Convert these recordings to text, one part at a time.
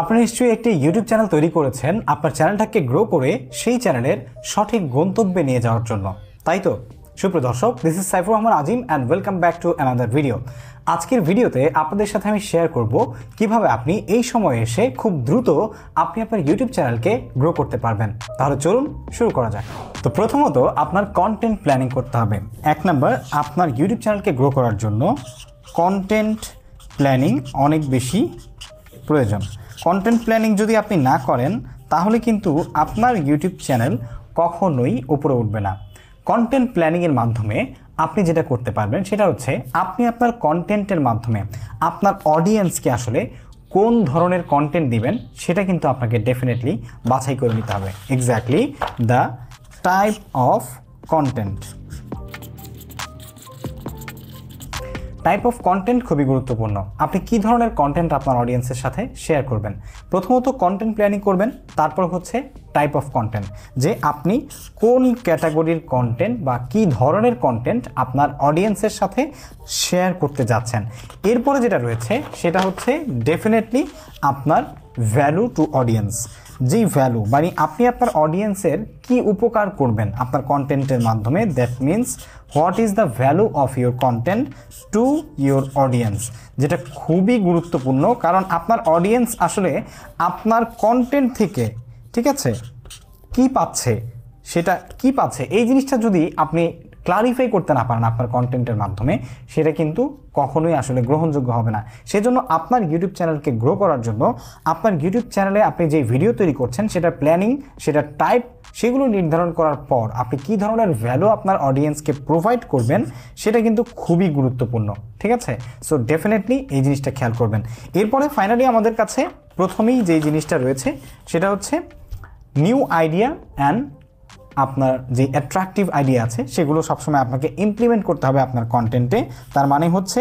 আপনি নিশ্চয়ই একটি ইউটিউব চ্যানেল তৈরি করেছেন আপনার চ্যানেলটাকে গ্রো করে সেই চ্যানেলের সঠিক গন্তব্যে নিয়ে যাওয়ার জন্য তাই তো সুপ্রিয় দর্শক this is Saifur Rahman Azim and welcome back to another video আজকের ভিডিওতে আপনাদের সাথে আমি শেয়ার করব কিভাবে আপনি এই সময়ে এসে খুব দ্রুত আপনি আপনার ইউটিউব চ্যানেলকে গ্রো করতে পারবেন তাহলে চলুন শুরু করা যাক তো প্রথমত আপনার কন্টেন্ট প্ল্যানিং করতে হবে এক নম্বর আপনার ইউটিউব চ্যানেলকে গ্রো করার জন্য কন্টেন্ট প্ল্যানিং অনেক বেশি প্রয়োজন কন্টেন্ট প্ল্যানিং যদি আপনি না করেন তাহলে কিন্তু আপনার ইউটিউব চ্যানেল কখনোই উপরে উঠবে না কন্টেন্ট প্ল্যানিংয়ের মাধ্যমে আপনি যেটা করতে পারবেন সেটা হচ্ছে আপনি আপনার কন্টেন্টের মাধ্যমে আপনার অডিয়েন্সকে আসলে কোন ধরনের কন্টেন্ট দিবেন সেটা কিন্তু আপনাকে ডেফিনেটলি বাছাই করে নিতে হবে exactly the type of content type of content খুবই গুরুত্বপূর্ণ আপনি কি ধরনের কন্টেন্ট আপনার অডিয়েন্সের সাথে শেয়ার করবেন প্রথমত কন্টেন্ট প্ল্যানিং করবেন তারপর হচ্ছে টাইপ অফ কন্টেন্ট যে আপনি কোন ক্যাটাগরির কন্টেন্ট বা কি ধরনের কন্টেন্ট আপনার অডিয়েন্সের সাথে শেয়ার করতে যাচ্ছেন এরপরে যেটা রয়েছে সেটা হচ্ছে ডেফিনেটলি আপনার ভ্যালু টু অডিয়েন্স যেই ভ্যালু মানে আপনি আপনার অডিয়েন্সের কি উপকার করবেন আপনার কন্টেন্টের মাধ্যমে that means what is the value of your content to your audience যেটা খুবই গুরুত্বপূর্ণ কারণ আপনার অডিয়েন্স আসলে আপনার কন্টেন্ট থেকে ঠিক আছে কি পাচ্ছে সেটা কি পাচ্ছে এই জিনিসটা যদি আপনি ক্লারিফাই করতে না পারেন আপনার কন্টেন্টের মাধ্যমে সেটা কিন্তু কখনোই আসলে গ্রহণযোগ্য হবে না সেজন্য আপনার ইউটিউব চ্যানেলকে গ্রো করার জন্য আপনার ইউটিউব চ্যানেলে আপনি যে ভিডিও তৈরি করছেন সেটা প্ল্যানিং সেটা টাইপ সেগুলো নির্ধারণ করার পর আপনি কি ধরনের ভ্যালু আপনার অডিয়েন্সকে প্রোভাইড করবেন সেটা কিন্তু খুবই গুরুত্বপূর্ণ ঠিক আছে সো ডেফিনেটলি এই জিনিসটা খেয়াল করবেন এরপরে ফাইনালি আমাদের কাছে প্রথমেই যে জিনিসটা রয়েছে সেটা হচ্ছে নিউ আইডিয়া অ্যান্ড আপনার যে অ্যাট্রাকটিভ আইডিয়া আছে সেগুলো সবসময় আপনাকে ইমপ্লিমেন্ট করতে হবে আপনার কন্টেন্টে তার মানে হচ্ছে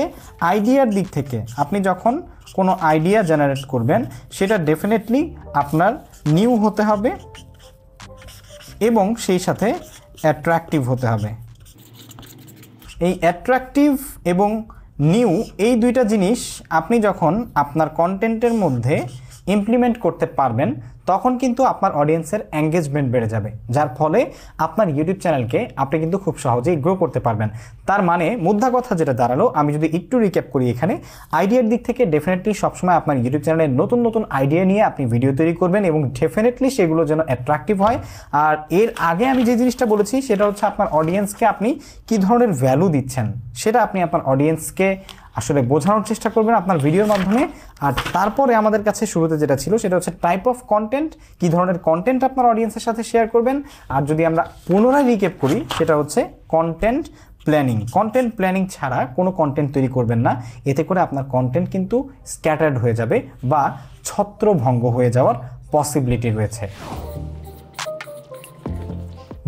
আইডিয়ার দিক থেকে আপনি যখন কোনো আইডিয়া জেনারেট করবেন সেটা ডেফিনেটলি আপনার নিউ হতে হবে এবং সেই সাথে অ্যাট্রাকটিভ হতে হবে এই অ্যাট্রাকটিভ এবং নিউ এই দুইটা জিনিস আপনি যখন আপনার কন্টেন্টের মধ্যে ইমপ্লিমেন্ট করতে পারবেন তখন কিন্তু আপনার অডিয়েন্সের এঙ্গেজমেন্ট বেড়ে যাবে যার ফলে আপনার ইউটিউব চ্যানেলকে আপনি কিন্তু খুব সহজেই গ্রো করতে পারবেন তার মানে মুদ্রা কথা যেটা দাঁড়ালো আমি যদি একটু রিক্যাপ করি এখানে আইডিয়ার দিক থেকে ডেফিনেটলি সবসময় আপনার ইউটিউব চ্যানেলে নতুন নতুন আইডিয়া নিয়ে আপনি ভিডিও তৈরি করবেন এবং ডেফিনেটলি সেগুলো যেন অ্যাট্রাকটিভ হয় আর এর আগে আমি যে জিনিসটা বলেছি সেটা হচ্ছে আপনার অডিয়েন্সকে আপনি কী ধরনের ভ্যালু দিচ্ছেন সেটা আপনি আপনার অডিয়েন্সকে আসলে বোঝানোর চেষ্টা করবেন আপনার ভিডিওর মাধ্যমে আর তারপরে আমাদের কাছে শুরুতে যেটা ছিল সেটা হচ্ছে টাইপ অফ কন্টেন্ট কী ধরনের কন্টেন্ট আপনার অডিয়েন্সের সাথে শেয়ার করবেন আর যদি আমরা পুনরায় রিকেপ করি সেটা হচ্ছে কন্টেন্ট প্ল্যানিং কন্টেন্ট প্ল্যানিং ছাড়া কোনো কন্টেন্ট তৈরি করবেন না এতে করে আপনার কন্টেন্ট কিন্তু স্ক্যাটার্ড হয়ে যাবে বা ছত্রভঙ্গ হয়ে যাওয়ার পসিবিলিটি রয়েছে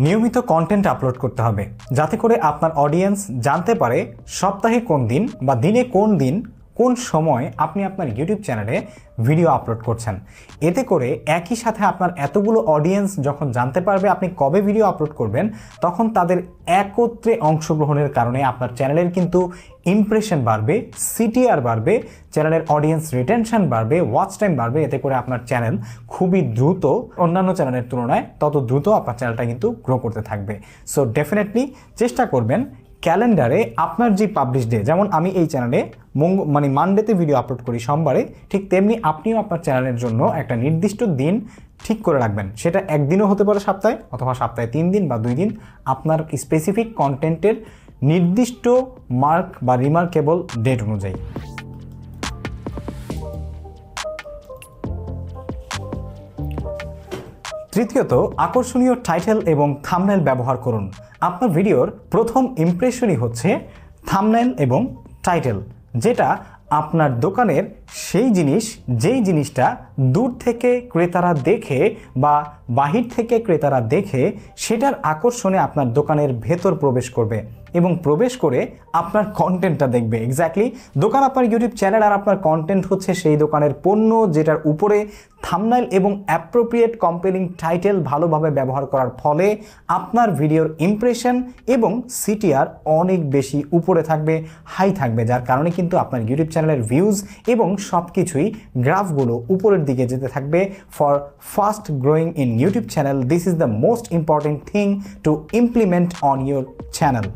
নিয়মিত কন্টেন্ট আপলোড করতে হবে যাতে করে আপনার অডিয়েন্স জানতে পারে সপ্তাহে কোন দিন বা দিনে কোন দিন কোন সময় আপনি আপনার ইউটিউব চ্যানেলে ভিডিও আপলোড করছেন এতে করে একই সাথে আপনার এতগুলো অডিয়েন্স যখন জানতে পারবে আপনি কবে ভিডিও আপলোড করবেন তখন তাদের একত্রে অংশগ্রহণের কারণে আপনার চ্যানেলের কিন্তু ইমপ্রেশন বাড়বে সিটিআর বাড়বে চ্যানেলের অডিয়েন্স রিটেনশন বাড়বে ওয়াচ টাইম বাড়বে এতে করে আপনার চ্যানেল খুবই দ্রুত অন্যান্য চ্যানেলের তুলনায় তত দ্রুত আপনার চ্যানেলটা কিন্তু গ্রো করতে থাকবে সো ডেফিনেটলি চেষ্টা করবেন ক্যালেন্ডারে আপনার যে পাবলিশ ডে যেমন আমি এই চ্যানেলে মঙ্গ মানে মানডেতে ভিডিও আপলোড করি সোমবারে ঠিক তেমনি আপনিও আপনার চ্যানেলের জন্য একটা নির্দিষ্ট দিন ঠিক করে রাখবেন সেটা একদিনও হতে পারে সপ্তাহে অথবা সপ্তাহে তিন দিন বা দুই দিন আপনার স্পেসিফিক কন্টেন্টের নির্দিষ্ট মার্ক বা রিমার্কেবল ডেট অনুযায়ী তৃতীয়ত আকর্ষণীয় টাইটেল এবং থামনেল ব্যবহার করুন আপনার ভিডিওর প্রথম ইমপ্রেশনই হচ্ছে থামলেন এবং টাইটেল যেটা আপনার দোকানের সেই জিনিস যেই জিনিসটা দূর থেকে ক্রেতারা দেখে বা বাহির থেকে ক্রেতারা দেখে সেটার আকর্ষণে আপনার দোকানের ভেতর প্রবেশ করবে এবং প্রবেশ করে আপনার কন্টেন্টটা দেখবে এক্স্যাক্টলি দোকান আপনার ইউটিউব চ্যানেল আর আপনার কন্টেন্ট হচ্ছে সেই দোকানের পণ্য যেটার উপরে থামনাইল এবং অ্যাপ্রোপ্রিয়েট কম্পেলিং টাইটেল ভালোভাবে ব্যবহার করার ফলে আপনার ভিডিওর ইমপ্রেশন এবং সিটিআর অনেক বেশি উপরে থাকবে হাই থাকবে যার কারণে কিন্তু আপনার ইউটিউব চ্যানেলের ভিউজ এবং সব কিছুই গ্রাফগুলো উপরের দিকে যেতে থাকবে for fast growing in YouTube channel this is the most important thing to implement on your channel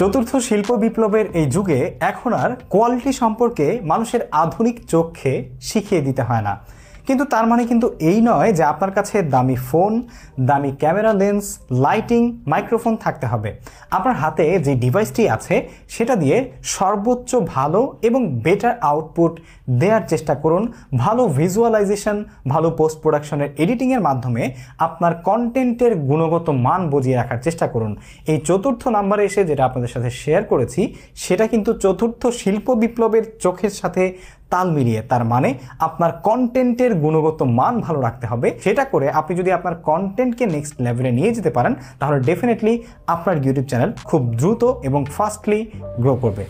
চতুর্থ শিল্প বিপ্লবের এই যুগে এখন আর কোয়ালিটি সম্পর্কে মানুষের আধুনিক চোখে শিখিয়ে দিতে হয় না কিন্তু তার মানে কিন্তু এই নয় যে আপনার কাছে দামি ফোন দামি ক্যামেরা লেন্স লাইটিং মাইক্রোফোন থাকতে হবে আপনার হাতে যে ডিভাইসটি আছে সেটা দিয়ে সর্বোচ্চ ভালো এবং বেটার আউটপুট দেওয়ার চেষ্টা করুন ভালো ভিজুয়ালাইজেশন ভালো পোস্ট প্রোডাকশনের এডিটিংয়ের মাধ্যমে আপনার কন্টেন্টের গুণগত মান বজিয়ে রাখার চেষ্টা করুন এই চতুর্থ নাম্বারে এসে যেটা আপনাদের সাথে শেয়ার করেছি সেটা কিন্তু চতুর্থ শিল্প বিপ্লবের চোখের সাথে তাল মিলিয়ে তার মানে আপনার কন্টেন্টের গুণগত মান ভালো রাখতে হবে সেটা করে আপনি যদি আপনার কন্টেন্টকে নেক্সট লেভেলে নিয়ে যেতে পারেন তাহলে ডেফিনেটলি আপনার ইউটিউব চ্যানেল খুব দ্রুত এবং ফাস্টলি গ্রো করবে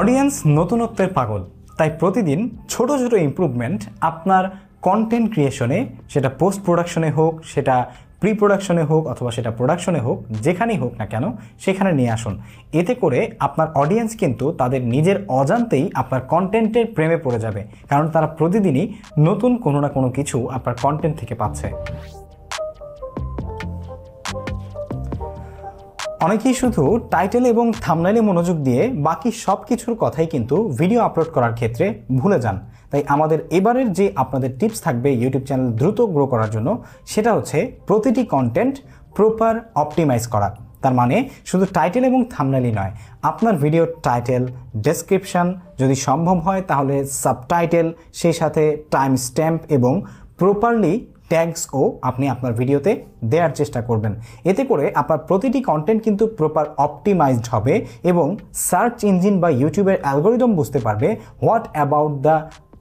অডিয়েন্স নতুনত্বের পাগল তাই প্রতিদিন ছোট ছোট ইম্প্রুভমেন্ট আপনার কন্টেন্ট ক্রিয়েশনে সেটা পোস্ট প্রোডাকশনে হোক সেটা প্রি প্রোডাকশনে হোক অথবা সেটা প্রোডাকশনে হোক যেখানেই হোক না কেন সেখানে নিয়ে আসুন এতে করে আপনার অডিয়েন্স কিন্তু তাদের নিজের অজান্তেই আপনার কন্টেন্টের প্রেমে পড়ে যাবে কারণ তারা প্রতিদিনই নতুন কোনো না কোনো কিছু আপনার কন্টেন্ট থেকে পাচ্ছে অনেকেই শুধু টাইটেল এবং থামনাইলে মনোযোগ দিয়ে বাকি সব কিছুর কথাই কিন্তু ভিডিও আপলোড করার ক্ষেত্রে ভুলে যান তাই আমাদের এবারের যে আপনাদের টিপস থাকবে ইউটিউব চ্যানেল দ্রুত গ্রো করার জন্য সেটা হচ্ছে প্রতিটি কন্টেন্ট প্রপার অপটিমাইজ করা তার মানে শুধু টাইটেল এবং থামনাইলই নয় আপনার ভিডিওর টাইটেল ডেসক্রিপশান যদি সম্ভব হয় তাহলে সাবটাইটেল সেই সাথে টাইম স্ট্যাম্প এবং প্রপারলি ট্যাগসও আপনি আপনার ভিডিওতে দেওয়ার চেষ্টা করবেন এতে করে আপনার প্রতিটি কন্টেন্ট কিন্তু প্রপার অপটিমাইজড হবে এবং সার্চ ইঞ্জিন বা ইউটিউবের অ্যালগোরিদম বুঝতে পারবে what about the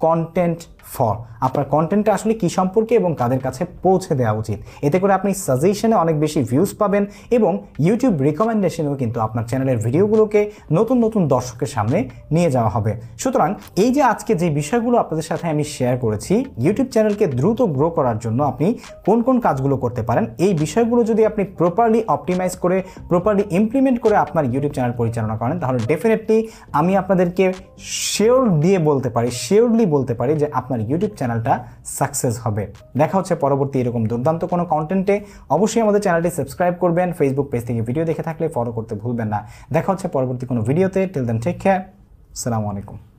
content for আপনার কন্টেন্টটা আসলে কী সম্পর্কে এবং কাদের কাছে পৌঁছে দেওয়া উচিত এতে করে আপনি সাজেশনে অনেক বেশি ভিউজ পাবেন এবং ইউটিউব রিকমেন্ডেশনেও কিন্তু আপনার চ্যানেলের ভিডিওগুলোকে নতুন নতুন দর্শকের সামনে নিয়ে যাওয়া হবে সুতরাং এই যে আজকে যে বিষয়গুলো আপনাদের সাথে আমি শেয়ার করেছি ইউটিউব চ্যানেলকে দ্রুত গ্রো করার জন্য আপনি কোন কোন কাজগুলো করতে পারেন এই বিষয়গুলো যদি আপনি প্রপারলি অপটিমাইজ করে প্রপারলি ইমপ্লিমেন্ট করে আপনার ইউটিউব চ্যানেল পরিচালনা করেন তাহলে ডেফিনেটলি আমি আপনাদেরকে শিওর দিয়ে বলতে পারি শিওরলি বলতে পারি যে আপনি আপনার ইউটিউব চ্যানেলটা সাকসেস হবে দেখা হচ্ছে পরবর্তী এরকম দুর্দান্ত কোনো কন্টেন্টে অবশ্যই আমাদের চ্যানেলটি সাবস্ক্রাইব করবেন ফেসবুক পেজ থেকে ভিডিও দেখে থাকলে ফলো করতে ভুলবেন না দেখা হচ্ছে পরবর্তী কোনো ভিডিওতে টেল দেন ঠিক হ্যাঁ সালামু আলাইকুম